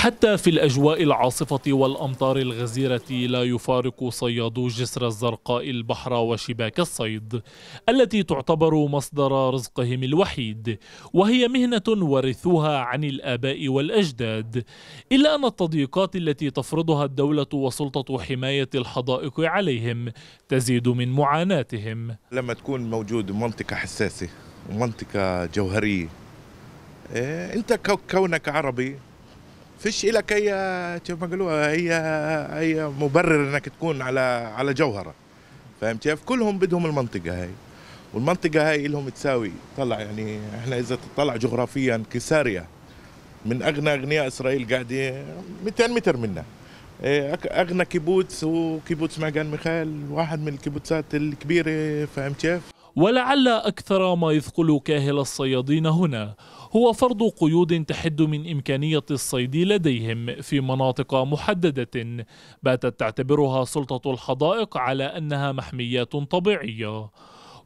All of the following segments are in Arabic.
حتى في الأجواء العاصفة والأمطار الغزيرة لا يفارق صيادو جسر الزرقاء البحر وشباك الصيد التي تعتبر مصدر رزقهم الوحيد وهي مهنة ورثوها عن الآباء والأجداد إلا أن التضييقات التي تفرضها الدولة وسلطة حماية الحدائق عليهم تزيد من معاناتهم لما تكون موجود منطقة حساسة ومنطقة جوهرية إيه أنت كونك عربي فيش لك اي كيف ما قالوها اي اي مبرر انك تكون على على جوهره فهمت كيف؟ كلهم بدهم المنطقه هاي والمنطقه هاي لهم تساوي طلع يعني احنا اذا تطلع جغرافيا كساريا من اغنى اغنياء اسرائيل قاعده 200 متر منا إيه، اغنى كيبوتس وكيبوتس معقل ميخائيل واحد من الكيبوتسات الكبيره فهمت كيف؟ ولعل أكثر ما يثقل كاهل الصيادين هنا هو فرض قيود تحد من إمكانية الصيد لديهم في مناطق محددة باتت تعتبرها سلطة الحدائق على أنها محميات طبيعية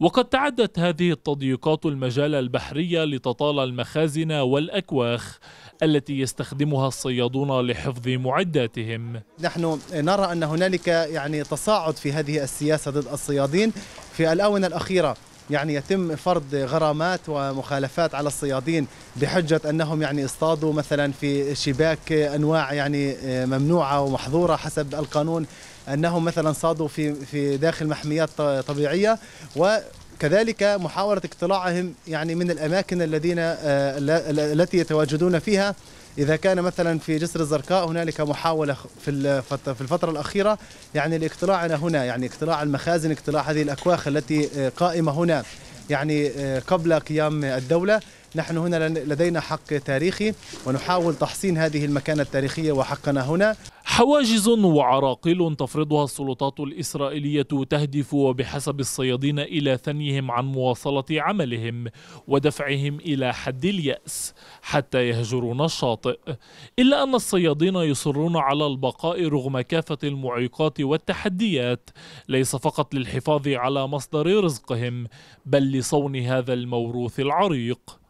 وقد تعدت هذه التضييقات المجال البحري لتطال المخازن والأكواخ التي يستخدمها الصيادون لحفظ معداتهم نحن نرى أن هنالك يعني تصاعد في هذه السياسة ضد الصيادين في الآونة الأخيرة يعني يتم فرض غرامات ومخالفات على الصيادين بحجة أنهم يعني اصطادوا مثلا في شباك أنواع يعني آه، ممنوعة ومحظورة حسب القانون أنهم مثلا صادوا في في داخل محميات طبيعية و كذلك محاولة اقتلاعهم يعني من الأماكن الذين آه، التي يتواجدون فيها إذا كان مثلا في جسر الزرقاء هنالك محاولة في في الفترة الأخيرة يعني الاقتلاع هنا يعني اقتلاع المخازن اقتلاع هذه الأكواخ التي آه، قائمة هنا يعني آه، قبل قيام الدولة نحن هنا لدينا حق تاريخي ونحاول تحصين هذه المكانة التاريخية وحقنا هنا حواجز وعراقيل تفرضها السلطات الإسرائيلية تهدف وبحسب الصيادين إلى ثنيهم عن مواصلة عملهم ودفعهم إلى حد اليأس حتى يهجرون الشاطئ إلا أن الصيادين يصرون على البقاء رغم كافة المعيقات والتحديات ليس فقط للحفاظ على مصدر رزقهم بل لصون هذا الموروث العريق